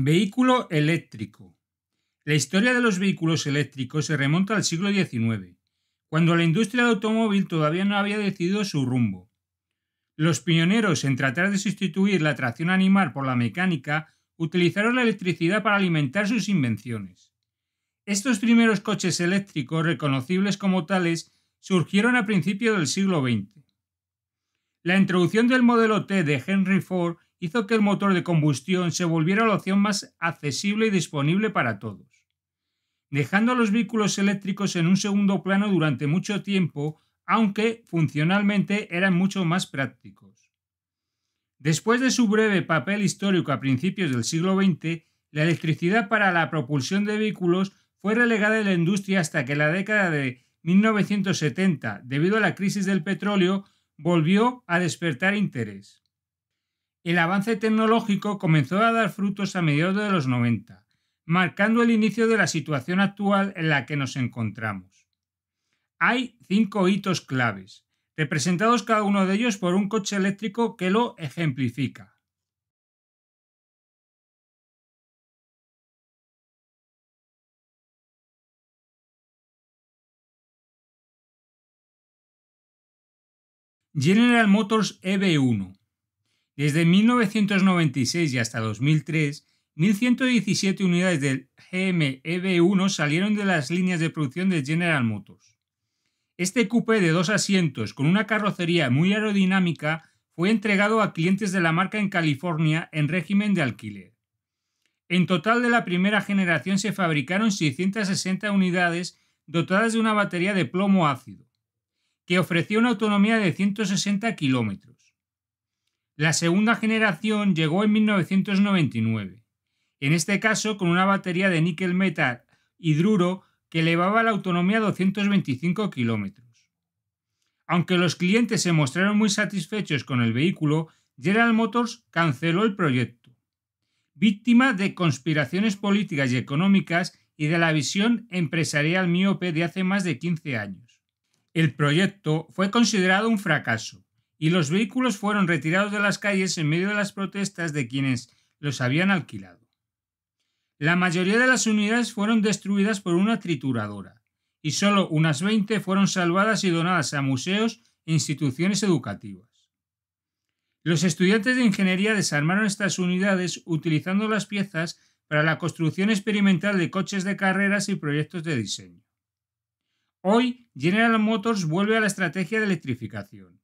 Vehículo eléctrico. La historia de los vehículos eléctricos se remonta al siglo XIX, cuando la industria del automóvil todavía no había decidido su rumbo. Los pioneros en tratar de sustituir la tracción animal por la mecánica utilizaron la electricidad para alimentar sus invenciones. Estos primeros coches eléctricos, reconocibles como tales, surgieron a principios del siglo XX. La introducción del modelo T de Henry Ford hizo que el motor de combustión se volviera la opción más accesible y disponible para todos. Dejando a los vehículos eléctricos en un segundo plano durante mucho tiempo, aunque funcionalmente eran mucho más prácticos. Después de su breve papel histórico a principios del siglo XX, la electricidad para la propulsión de vehículos fue relegada de la industria hasta que la década de 1970, debido a la crisis del petróleo, volvió a despertar interés el avance tecnológico comenzó a dar frutos a mediados de los 90, marcando el inicio de la situación actual en la que nos encontramos. Hay cinco hitos claves, representados cada uno de ellos por un coche eléctrico que lo ejemplifica. General Motors EV1 desde 1996 y hasta 2003, 1.117 unidades del GM ev 1 salieron de las líneas de producción de General Motors. Este coupé de dos asientos con una carrocería muy aerodinámica fue entregado a clientes de la marca en California en régimen de alquiler. En total de la primera generación se fabricaron 660 unidades dotadas de una batería de plomo ácido, que ofrecía una autonomía de 160 kilómetros. La segunda generación llegó en 1999, en este caso con una batería de níquel metal hidruro que elevaba la autonomía a 225 kilómetros. Aunque los clientes se mostraron muy satisfechos con el vehículo, General Motors canceló el proyecto, víctima de conspiraciones políticas y económicas y de la visión empresarial miope de hace más de 15 años. El proyecto fue considerado un fracaso y los vehículos fueron retirados de las calles en medio de las protestas de quienes los habían alquilado. La mayoría de las unidades fueron destruidas por una trituradora y solo unas 20 fueron salvadas y donadas a museos e instituciones educativas. Los estudiantes de ingeniería desarmaron estas unidades utilizando las piezas para la construcción experimental de coches de carreras y proyectos de diseño. Hoy, General Motors vuelve a la estrategia de electrificación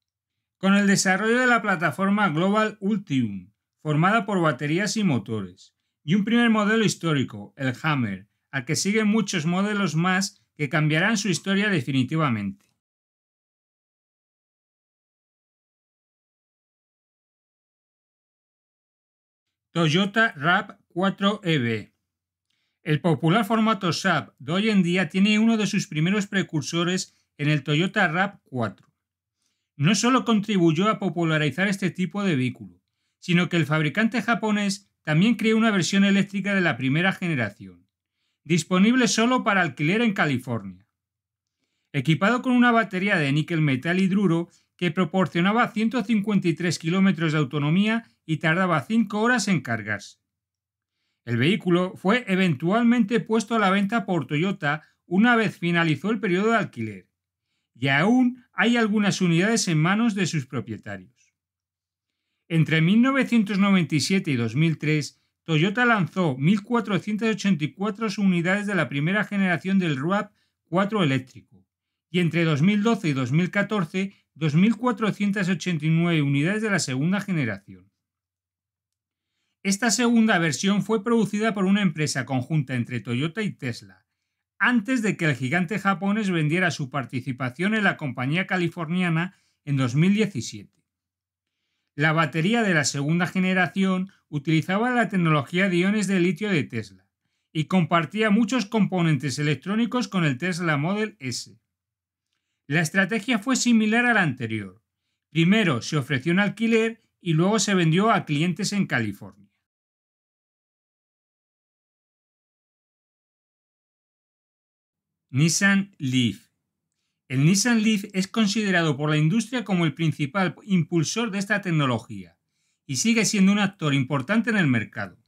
con el desarrollo de la plataforma Global Ultium, formada por baterías y motores, y un primer modelo histórico, el Hammer, al que siguen muchos modelos más que cambiarán su historia definitivamente. Toyota Rap 4EV. El popular formato SAP de hoy en día tiene uno de sus primeros precursores en el Toyota Rap 4 no solo contribuyó a popularizar este tipo de vehículo, sino que el fabricante japonés también creó una versión eléctrica de la primera generación, disponible solo para alquiler en California. Equipado con una batería de níquel metal hidruro que proporcionaba 153 kilómetros de autonomía y tardaba 5 horas en cargarse. El vehículo fue eventualmente puesto a la venta por Toyota una vez finalizó el periodo de alquiler, y aún hay algunas unidades en manos de sus propietarios. Entre 1997 y 2003, Toyota lanzó 1.484 unidades de la primera generación del RUAP 4 eléctrico y entre 2012 y 2014 2.489 unidades de la segunda generación. Esta segunda versión fue producida por una empresa conjunta entre Toyota y Tesla antes de que el gigante japonés vendiera su participación en la compañía californiana en 2017. La batería de la segunda generación utilizaba la tecnología de iones de litio de Tesla y compartía muchos componentes electrónicos con el Tesla Model S. La estrategia fue similar a la anterior. Primero se ofreció en alquiler y luego se vendió a clientes en California. Nissan Leaf. El Nissan Leaf es considerado por la industria como el principal impulsor de esta tecnología y sigue siendo un actor importante en el mercado.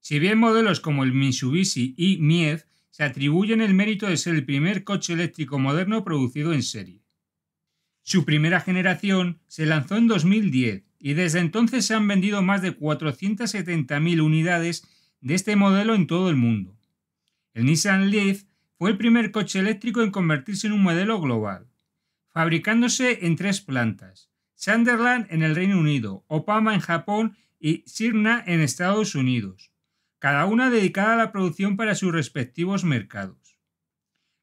Si bien modelos como el Mitsubishi y miev se atribuyen el mérito de ser el primer coche eléctrico moderno producido en serie. Su primera generación se lanzó en 2010 y desde entonces se han vendido más de 470.000 unidades de este modelo en todo el mundo. El Nissan Leaf fue el primer coche eléctrico en convertirse en un modelo global, fabricándose en tres plantas, Sunderland en el Reino Unido, Opama en Japón y Sirna en Estados Unidos, cada una dedicada a la producción para sus respectivos mercados.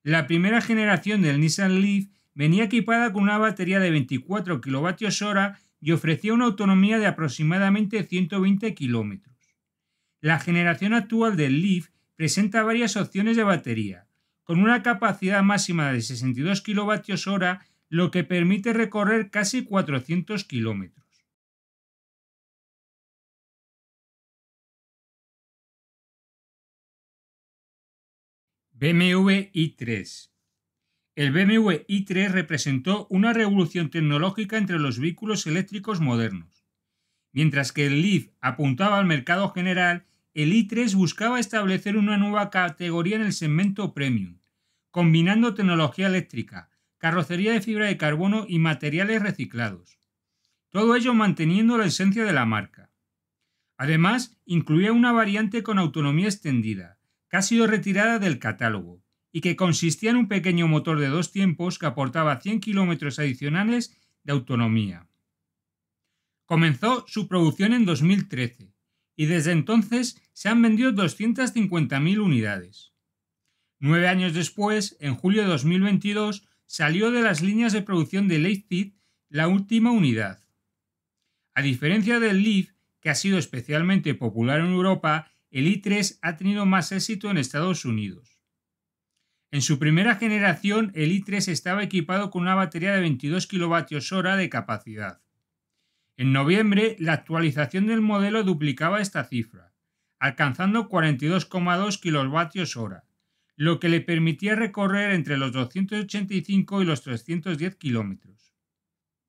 La primera generación del Nissan Leaf venía equipada con una batería de 24 kWh y ofrecía una autonomía de aproximadamente 120 km. La generación actual del Leaf presenta varias opciones de batería, con una capacidad máxima de 62 kilovatios hora, lo que permite recorrer casi 400 kilómetros. BMW i3. El BMW i3 representó una revolución tecnológica entre los vehículos eléctricos modernos. Mientras que el Leaf apuntaba al mercado general, el i3 buscaba establecer una nueva categoría en el segmento premium, combinando tecnología eléctrica, carrocería de fibra de carbono y materiales reciclados. Todo ello manteniendo la esencia de la marca. Además, incluía una variante con autonomía extendida, casi retirada del catálogo, y que consistía en un pequeño motor de dos tiempos que aportaba 100 kilómetros adicionales de autonomía. Comenzó su producción en 2013 y desde entonces se han vendido 250.000 unidades. Nueve años después, en julio de 2022, salió de las líneas de producción de Leipzig la última unidad. A diferencia del Leaf, que ha sido especialmente popular en Europa, el i3 ha tenido más éxito en Estados Unidos. En su primera generación, el i3 estaba equipado con una batería de 22 kWh de capacidad. En noviembre, la actualización del modelo duplicaba esta cifra, alcanzando 42,2 kWh, lo que le permitía recorrer entre los 285 y los 310 kilómetros.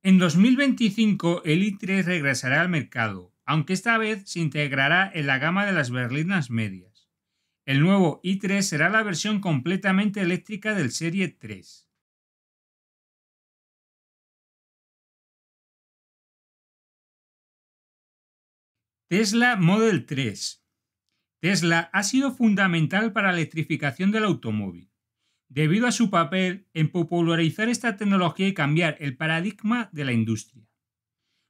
En 2025 el i3 regresará al mercado, aunque esta vez se integrará en la gama de las berlinas medias. El nuevo i3 será la versión completamente eléctrica del Serie 3. Tesla Model 3. Tesla ha sido fundamental para la electrificación del automóvil, debido a su papel en popularizar esta tecnología y cambiar el paradigma de la industria.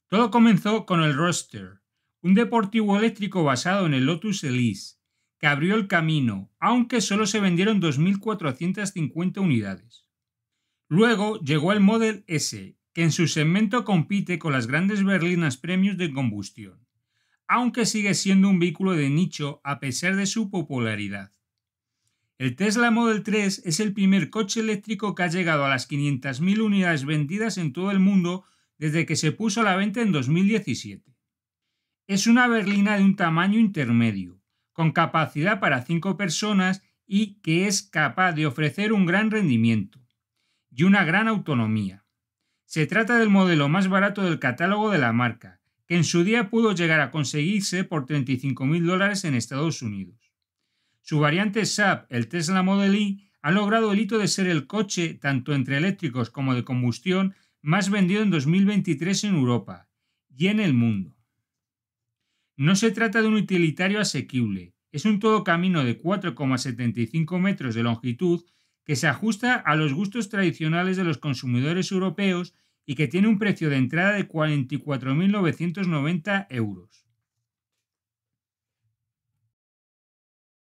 Todo comenzó con el Roadster, un deportivo eléctrico basado en el Lotus Elise, que abrió el camino, aunque solo se vendieron 2.450 unidades. Luego llegó el Model S, que en su segmento compite con las grandes berlinas premios de combustión aunque sigue siendo un vehículo de nicho a pesar de su popularidad. El Tesla Model 3 es el primer coche eléctrico que ha llegado a las 500.000 unidades vendidas en todo el mundo desde que se puso a la venta en 2017. Es una berlina de un tamaño intermedio, con capacidad para 5 personas y que es capaz de ofrecer un gran rendimiento y una gran autonomía. Se trata del modelo más barato del catálogo de la marca, que en su día pudo llegar a conseguirse por 35.000 dólares en Estados Unidos. Su variante SAP, el Tesla Model Y, ha logrado el hito de ser el coche, tanto entre eléctricos como de combustión, más vendido en 2023 en Europa y en el mundo. No se trata de un utilitario asequible, es un todo camino de 4,75 metros de longitud que se ajusta a los gustos tradicionales de los consumidores europeos y que tiene un precio de entrada de 44.990 euros.